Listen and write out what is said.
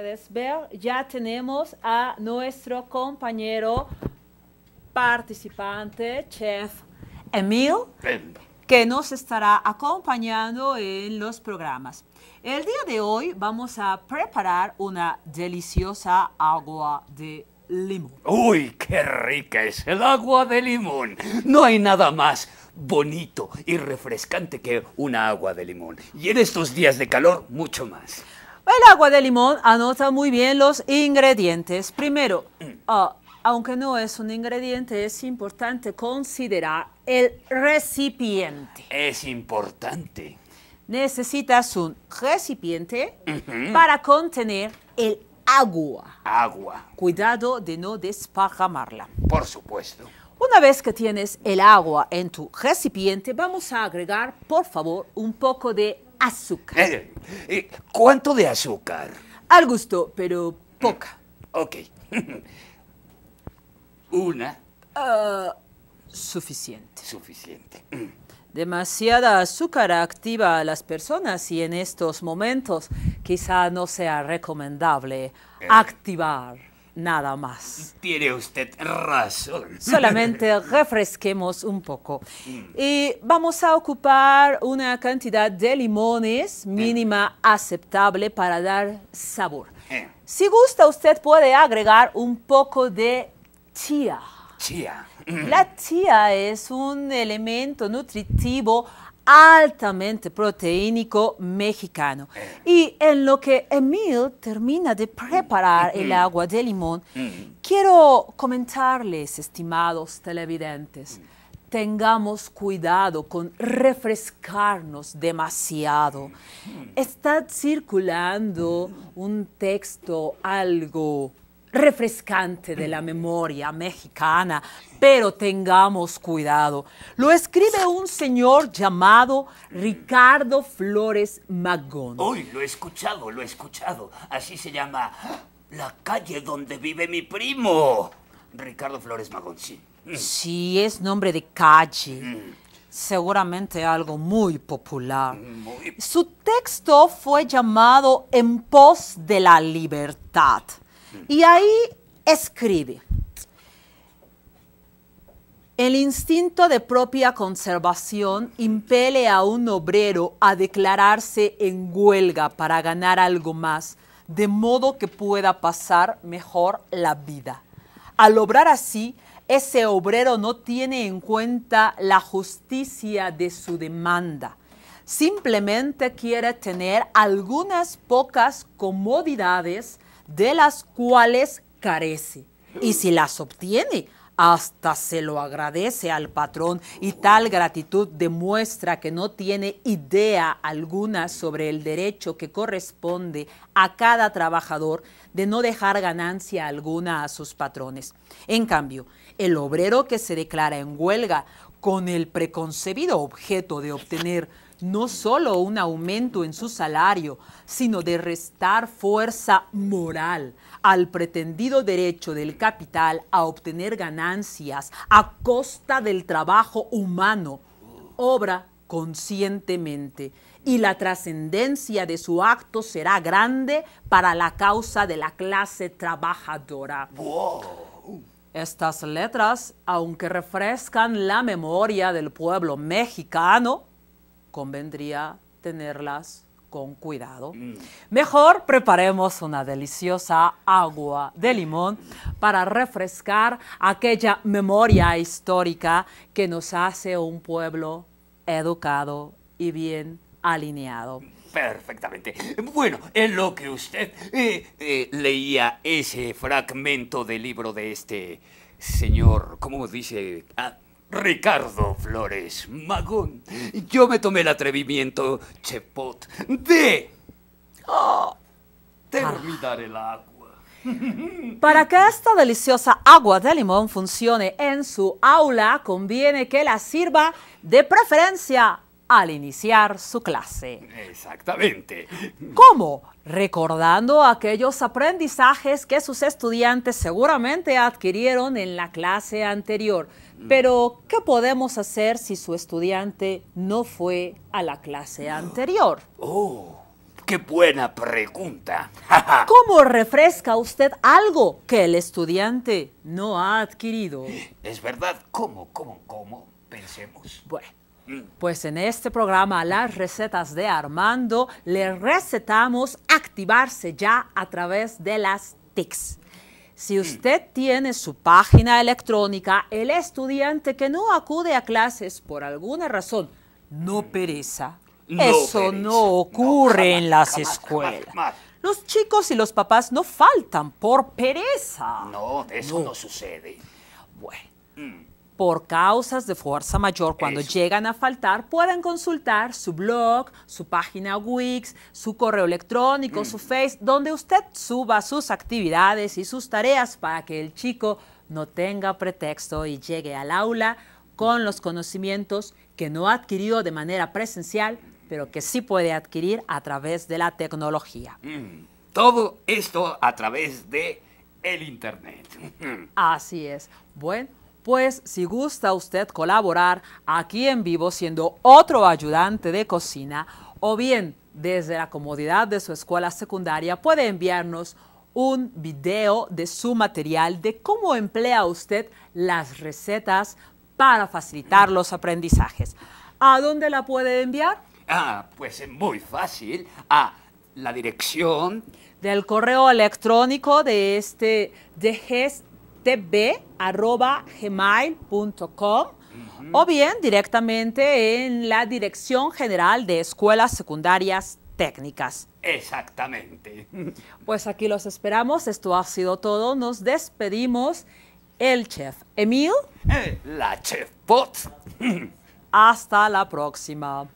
puedes ver, ya tenemos a nuestro compañero participante, Chef Emil, que nos estará acompañando en los programas. El día de hoy vamos a preparar una deliciosa agua de limón. ¡Uy, qué rica es el agua de limón! No hay nada más bonito y refrescante que una agua de limón. Y en estos días de calor, mucho más. El agua de limón anota muy bien los ingredientes. Primero, ah, aunque no es un ingrediente, es importante considerar el recipiente. Es importante. Necesitas un recipiente para contener el agua. Agua. Cuidado de no desparramarla. Por supuesto. Una vez que tienes el agua en tu recipiente, vamos a agregar, por favor, un poco de azúcar. Eh, eh, ¿Cuánto de azúcar? Al gusto, pero poca. Ok. Una. Ah, suficiente. Suficiente. Demasiada azúcar activa a las personas y en estos momentos quizá no sea recomendable eh. activar nada más. Tiene usted razón. Solamente refresquemos un poco. Mm. Y vamos a ocupar una cantidad de limones eh. mínima aceptable para dar sabor. Eh. Si gusta, usted puede agregar un poco de chía. Chía. La chía es un elemento nutritivo altamente proteínico mexicano. Eh. Y en lo que Emil termina de preparar el mm-hmm. agua de limón, mm-hmm. quiero comentarles, estimados televidentes, mm. tengamos cuidado con refrescarnos demasiado. Mm-hmm. Está circulando un texto algo refrescante de la memoria mexicana, pero tengamos cuidado. Lo escribe un señor llamado Ricardo Flores Magón. Uy, lo he escuchado, lo he escuchado. Así se llama la calle donde vive mi primo. Ricardo Flores Magón, sí. Mm. es nombre de calle. Mm. Seguramente algo muy popular. Mm, Su texto fue llamado En pos de la libertad. Y ahí escribe, el instinto de propia conservación impele a un obrero a declararse en huelga para ganar algo más, de modo que pueda pasar mejor la vida. Al obrar así, ese obrero no tiene en cuenta la justicia de su demanda. Simplemente quiere tener algunas pocas comodidades de las cuales carece. Y si las obtiene, hasta se lo agradece al patrón y tal gratitud demuestra que no tiene idea alguna sobre el derecho que corresponde a cada trabajador de no dejar ganancia alguna a sus patrones. En cambio, el obrero que se declara en huelga con el preconcebido objeto de obtener no solo un aumento en su salario, sino de restar fuerza moral al pretendido derecho del capital a obtener ganancias a costa del trabajo humano, obra conscientemente, y la trascendencia de su acto será grande para la causa de la clase trabajadora. Estas letras, aunque refrescan la memoria del pueblo mexicano, convendría tenerlas con cuidado. Mm. Mejor preparemos una deliciosa agua de limón para refrescar aquella memoria histórica que nos hace un pueblo educado y bien alineado. Perfectamente. Bueno, en lo que usted eh, eh, leía ese fragmento del libro de este señor, ¿cómo dice? Ah, Ricardo Flores Magón, yo me tomé el atrevimiento, Chepot, de ¡ah! terminar el agua. Para que esta deliciosa agua de limón funcione en su aula, conviene que la sirva de preferencia al iniciar su clase. Exactamente. ¿Cómo? Recordando aquellos aprendizajes que sus estudiantes seguramente adquirieron en la clase anterior. Mm. Pero, ¿qué podemos hacer si su estudiante no fue a la clase anterior? ¡Oh! ¡Qué buena pregunta! ¿Cómo refresca usted algo que el estudiante no ha adquirido? Es verdad. ¿Cómo, cómo, cómo? Pensemos. Bueno. Mm. Pues en este programa Las Recetas de Armando le recetamos activarse ya a través de las TICs. Si mm. usted tiene su página electrónica, el estudiante que no acude a clases por alguna razón no pereza. Eso no ocurre en las escuelas. los chicos y los papás no faltan por pereza. No, eso no, sucede. Bueno, mm por causas de fuerza mayor cuando llegan a faltar puedan consultar su blog, su página Wix, su correo electrónico, mm. su Face, donde usted suba sus actividades y sus tareas para que el chico no tenga pretexto y llegue al aula con los conocimientos que no ha adquirido de manera presencial, pero que sí puede adquirir a través de la tecnología. Mm. Todo esto a través de el internet. Así es. Bueno, pues si gusta usted colaborar aquí en vivo siendo otro ayudante de cocina o bien desde la comodidad de su escuela secundaria puede enviarnos un video de su material de cómo emplea usted las recetas para facilitar los aprendizajes. ¿A dónde la puede enviar? Ah, pues es muy fácil. A la dirección del correo electrónico de este DGES tb@gmail.com o bien directamente en la Dirección General de Escuelas Secundarias Técnicas. Exactamente. Pues aquí los esperamos. Esto ha sido todo. Nos despedimos. El chef Emil. Eh, la chef Pot. Hasta la próxima.